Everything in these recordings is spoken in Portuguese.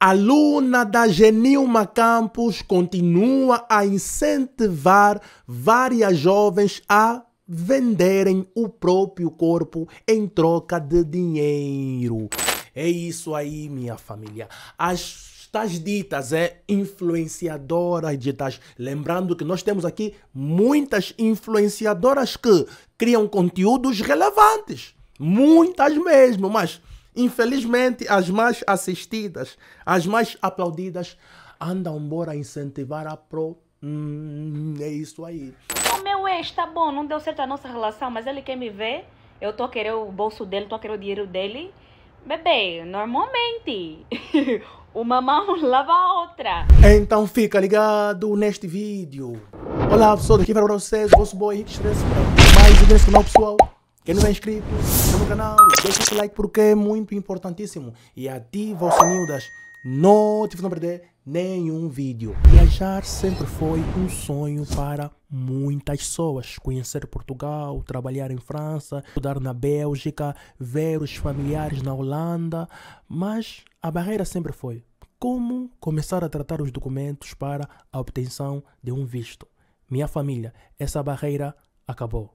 aluna da Genilma Campos continua a incentivar várias jovens a venderem o próprio corpo em troca de dinheiro. É isso aí, minha família. As tais ditas é influenciadoras digitais. Lembrando que nós temos aqui muitas influenciadoras que criam conteúdos relevantes, muitas mesmo, mas Infelizmente, as mais assistidas, as mais aplaudidas, andam embora a incentivar a pro. Hum, é isso aí. O meu ex, tá bom, não deu certo a nossa relação, mas ele quer me ver. Eu tô querendo o bolso dele, tô querendo o dinheiro dele. Bebê, normalmente. Uma mão lava a outra. Então fica ligado neste vídeo. Olá, pessoal, aqui para vocês, vosso boy Rick Stress. Mais um desse canal, pessoal. Quem não é inscrito no canal, deixa o like porque é muito importantíssimo. E ativa o sininho das notificações para não perder nenhum vídeo. Viajar sempre foi um sonho para muitas pessoas. Conhecer Portugal, trabalhar em França, estudar na Bélgica, ver os familiares na Holanda. Mas a barreira sempre foi como começar a tratar os documentos para a obtenção de um visto. Minha família, essa barreira acabou.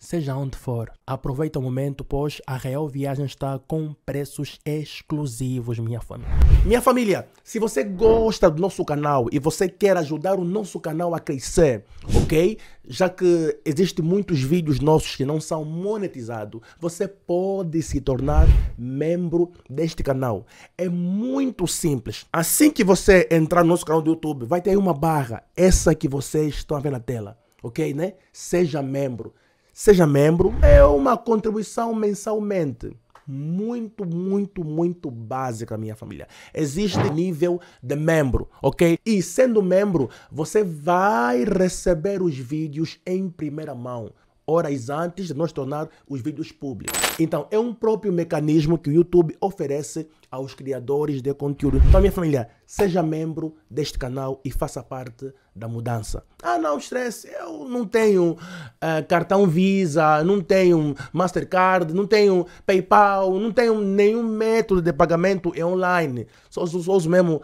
Seja onde for, aproveita o momento, pois a Real Viagem está com preços exclusivos, minha família. Minha família, se você gosta do nosso canal e você quer ajudar o nosso canal a crescer, ok? Já que existem muitos vídeos nossos que não são monetizados, você pode se tornar membro deste canal. É muito simples. Assim que você entrar no nosso canal do YouTube, vai ter uma barra, essa que vocês estão vendo na tela, ok, né? Seja membro. Seja membro. É uma contribuição mensalmente muito, muito, muito básica, minha família. Existe nível de membro, ok? E sendo membro, você vai receber os vídeos em primeira mão horas antes de nós tornar os vídeos públicos. Então, é um próprio mecanismo que o YouTube oferece aos criadores de conteúdo. Então, minha família, seja membro deste canal e faça parte da mudança. Ah, não, estresse, eu não tenho uh, cartão Visa, não tenho Mastercard, não tenho PayPal, não tenho nenhum método de pagamento é online. Só uso mesmo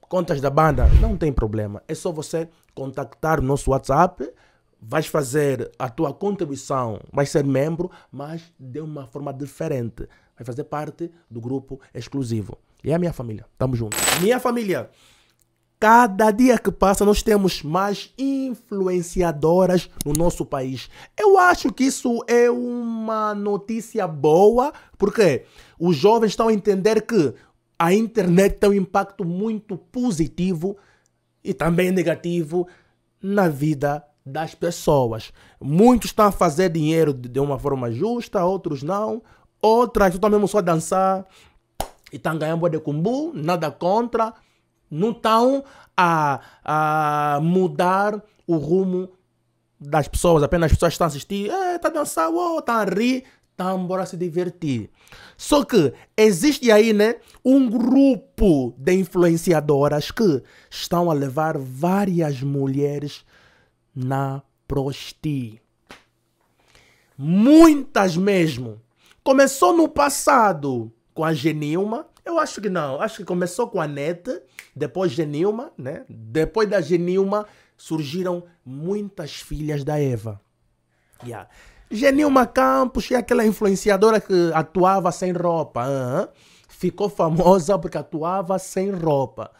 contas da banda. Não tem problema, é só você contactar o nosso WhatsApp vais fazer a tua contribuição, vais ser membro, mas de uma forma diferente. Vai fazer parte do grupo exclusivo. E é a minha família. Tamo junto. Minha família. Cada dia que passa, nós temos mais influenciadoras no nosso país. Eu acho que isso é uma notícia boa, porque os jovens estão a entender que a internet tem um impacto muito positivo e também negativo na vida das pessoas. Muitos estão a fazer dinheiro de uma forma justa, outros não. Outras estão mesmo só a dançar e estão ganhando de cumbu, nada contra. Não estão a, a mudar o rumo das pessoas. Apenas as pessoas estão a assistir, estão é, tá a dançar, estão tá a rir, estão tá, embora se divertir. Só que existe aí né, um grupo de influenciadoras que estão a levar várias mulheres na prosti Muitas mesmo. Começou no passado com a Genilma. Eu acho que não. Acho que começou com a Nete, depois Genilma, né? Depois da Genilma surgiram muitas filhas da Eva. Yeah. Genilma Campos, que é aquela influenciadora que atuava sem roupa. Ficou famosa porque atuava sem roupa.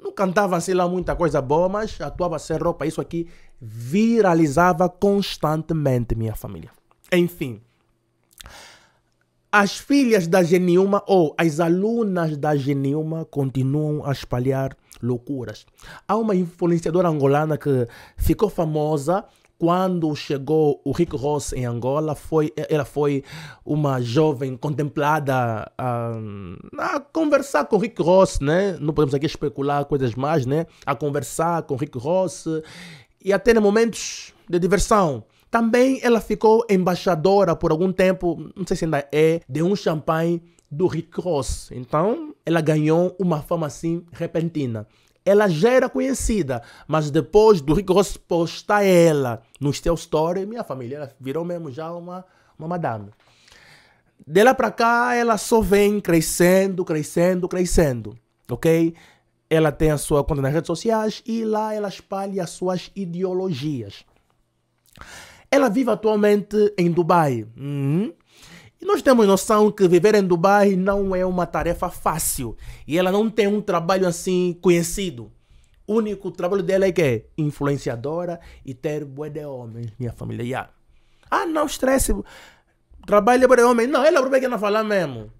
Não cantava, sei lá, muita coisa boa, mas atuava sem roupa. Isso aqui viralizava constantemente minha família. Enfim, as filhas da Geniuma ou as alunas da Geniuma continuam a espalhar loucuras. Há uma influenciadora angolana que ficou famosa quando chegou o Rick Ross em Angola, foi, ela foi uma jovem contemplada a, a conversar com o Rick Ross, né? Não podemos aqui especular coisas mais, né? A conversar com o Rick Ross e até em momentos de diversão. Também ela ficou embaixadora por algum tempo, não sei se ainda é, de um champanhe do Rick Ross. Então, ela ganhou uma fama assim repentina. Ela já era conhecida, mas depois do Rick Ross postar ela no seu story, minha família ela virou mesmo já uma, uma madame. De lá cá, ela só vem crescendo, crescendo, crescendo, ok? ela tem a sua conta nas redes sociais e lá ela espalha as suas ideologias. Ela vive atualmente em Dubai. Uhum. E nós temos noção que viver em Dubai não é uma tarefa fácil. E ela não tem um trabalho assim conhecido. O único trabalho dela é que é influenciadora e ter bué de homens. Minha família, já Ah, não, estresse. Trabalho é bué de homens. Não, ela é que não fala mesmo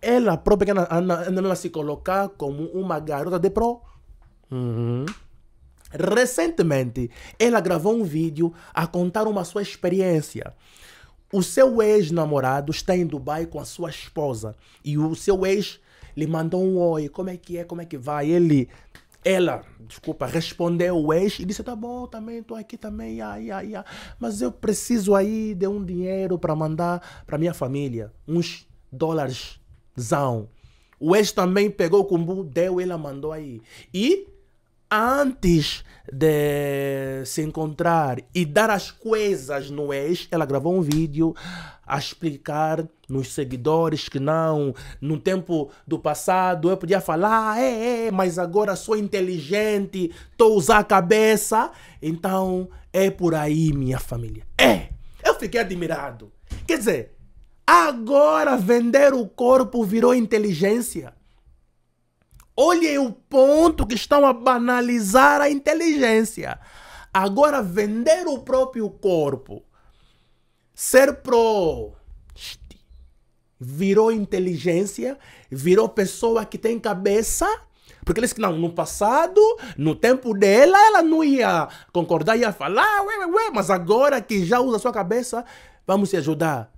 ela própria ela se colocar como uma garota de pro. Uhum. Recentemente, ela gravou um vídeo a contar uma sua experiência. O seu ex-namorado está em Dubai com a sua esposa e o seu ex lhe mandou um oi, como é que é, como é que vai? Ele, ela, desculpa, respondeu o ex e disse, tá bom, também estou aqui também, ia, ia, ia. mas eu preciso aí de um dinheiro para mandar para minha família, uns dólares zão. O ex também pegou o cumbu, deu, ela mandou aí. E antes de se encontrar e dar as coisas no ex, ela gravou um vídeo a explicar nos seguidores que não, no tempo do passado eu podia falar, ah, é, é, mas agora sou inteligente, estou a usar a cabeça, então é por aí minha família. É! Eu fiquei admirado. Quer dizer, Agora vender o corpo virou inteligência. Olhem o ponto que estão a banalizar a inteligência. Agora vender o próprio corpo, ser pro virou inteligência, virou pessoa que tem cabeça. Porque eles que não, no passado, no tempo dela, ela não ia concordar, ia falar, ué, ué, ué, mas agora que já usa sua cabeça, vamos se ajudar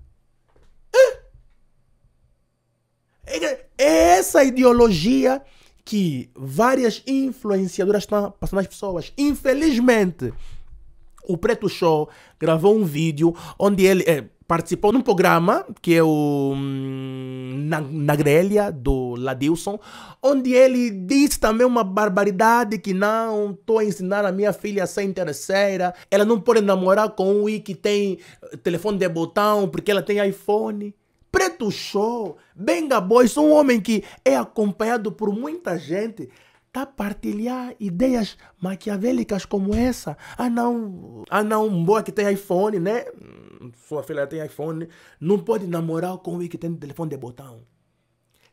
É essa ideologia que várias influenciadoras estão passando às pessoas. Infelizmente, o Preto Show gravou um vídeo onde ele é, participou num programa que é o hum, Na, na Grelha do Ladilson, onde ele disse também uma barbaridade que não estou a ensinar a minha filha a ser interesseira, ela não pode namorar com um i que tem eh, telefone de botão porque ela tem iPhone. Preto Show, Benga Boys, um homem que é acompanhado por muita gente, tá a partilhar ideias maquiavélicas como essa. Ah não, ah não, boa que tem iPhone, né? Hum, sua filha tem iPhone, não pode namorar com o que tem telefone de botão.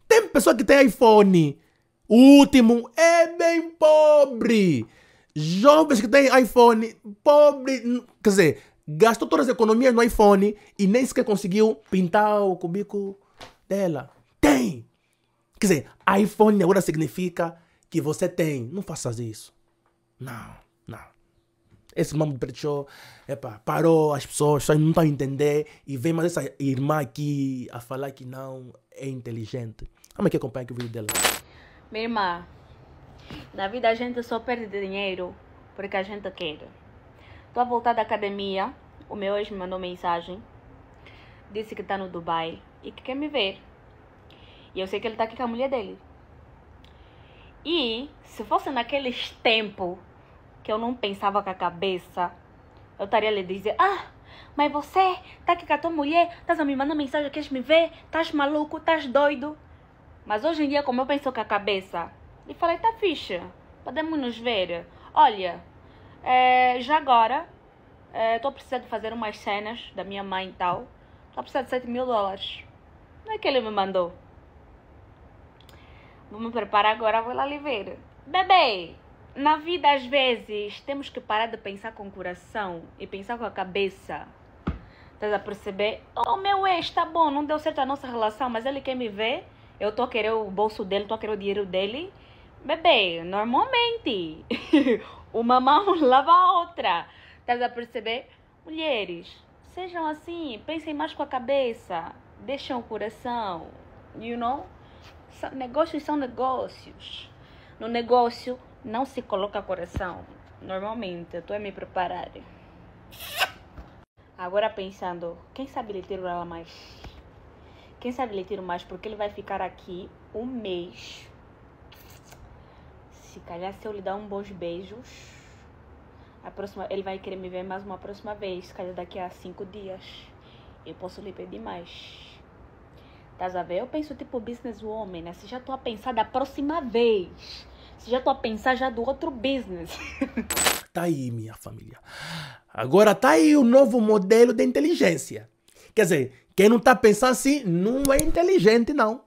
Tem pessoa que tem iPhone, o último é bem pobre. Jovens que têm iPhone, pobre, quer dizer, gastou todas as economias no iPhone e nem sequer conseguiu pintar o cubículo dela. Tem! Quer dizer, iPhone agora significa que você tem. Não faças isso. Não, não. Esse mambo de preto epa, parou as pessoas, só não estão a entender. E vem mais essa irmã aqui a falar que não é inteligente. Vamos aqui que aqui o vídeo dela? Minha irmã, na vida a gente só perde dinheiro porque a gente quer. Estou a voltar da academia. O meu ex me mandou mensagem. Disse que está no Dubai e que quer me ver. E eu sei que ele está aqui com a mulher dele. E se fosse naqueles tempos que eu não pensava com a cabeça, eu estaria lhe dizer: Ah, mas você tá aqui com a tua mulher, estás a me mandar mensagem, queres me ver, estás maluco, estás doido. Mas hoje em dia, como eu penso com a cabeça, e falei: Tá ficha, podemos nos ver. Olha, é, já agora, é, estou precisando fazer umas cenas da minha mãe e tal. Estou tá precisando de 7 mil dólares. Não é que ele me mandou. Vou me preparar agora, vou lá lhe ver. Bebê, na vida às vezes temos que parar de pensar com o coração e pensar com a cabeça. Estás a perceber? O oh, meu ex, tá bom, não deu certo a nossa relação, mas ele quer me ver. Eu tô a querer o bolso dele, tô a querer o dinheiro dele. Bebê, normalmente. Uma mão lava a outra. Estás a perceber? Mulheres, sejam assim, pensem mais com a cabeça, deixem o coração, you know? Negócios são negócios. No negócio não se coloca coração. Normalmente, eu estou a me preparar. Agora pensando, quem sabe ele tira ela mais? Quem sabe ele tira mais? Porque ele vai ficar aqui um mês se calhar se eu lhe dar um bons beijos, a próxima, ele vai querer me ver mais uma próxima vez, se calhar daqui a cinco dias. Eu posso lhe pedir mais. Tá a ver? Eu penso tipo business woman, né? Se já tô a pensar da próxima vez. Se já tô a pensar já do outro business. tá aí, minha família. Agora tá aí o novo modelo de inteligência. Quer dizer, quem não tá pensando assim não é inteligente, não.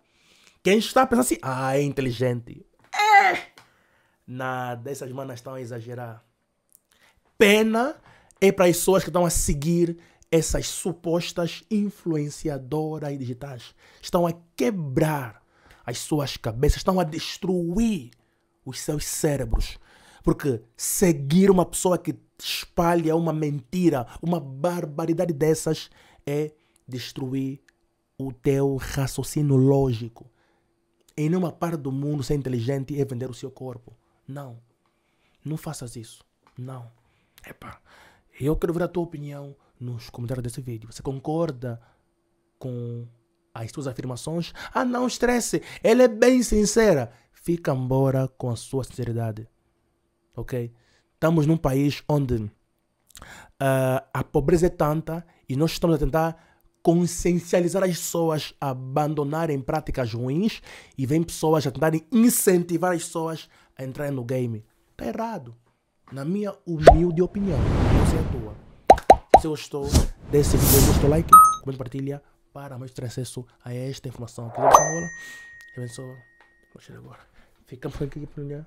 Quem está pensando assim, ah, é inteligente. É! Nada, essas manas estão a exagerar. Pena é para as pessoas que estão a seguir essas supostas influenciadoras digitais. Estão a quebrar as suas cabeças, estão a destruir os seus cérebros. Porque seguir uma pessoa que espalha uma mentira, uma barbaridade dessas, é destruir o teu raciocínio lógico. Em nenhuma parte do mundo ser inteligente é vender o seu corpo. Não. Não faças isso. Não. Epá, eu quero ver a tua opinião nos comentários desse vídeo. Você concorda com as suas afirmações? Ah, não estresse. Ela é bem sincera. Fica embora com a sua sinceridade. Ok? Estamos num país onde uh, a pobreza é tanta e nós estamos a tentar consciencializar as pessoas a abandonarem práticas ruins e vem pessoas a tentarem incentivar as pessoas entrar no game. Tá errado. Na minha humilde opinião. Não sei a tua. Se eu estou desse vídeo, gostou, like, comenta, partilha para mais ter acesso a esta informação aqui da Paola. E abençoa. Vou chegar agora. Ficamos aqui por olhar.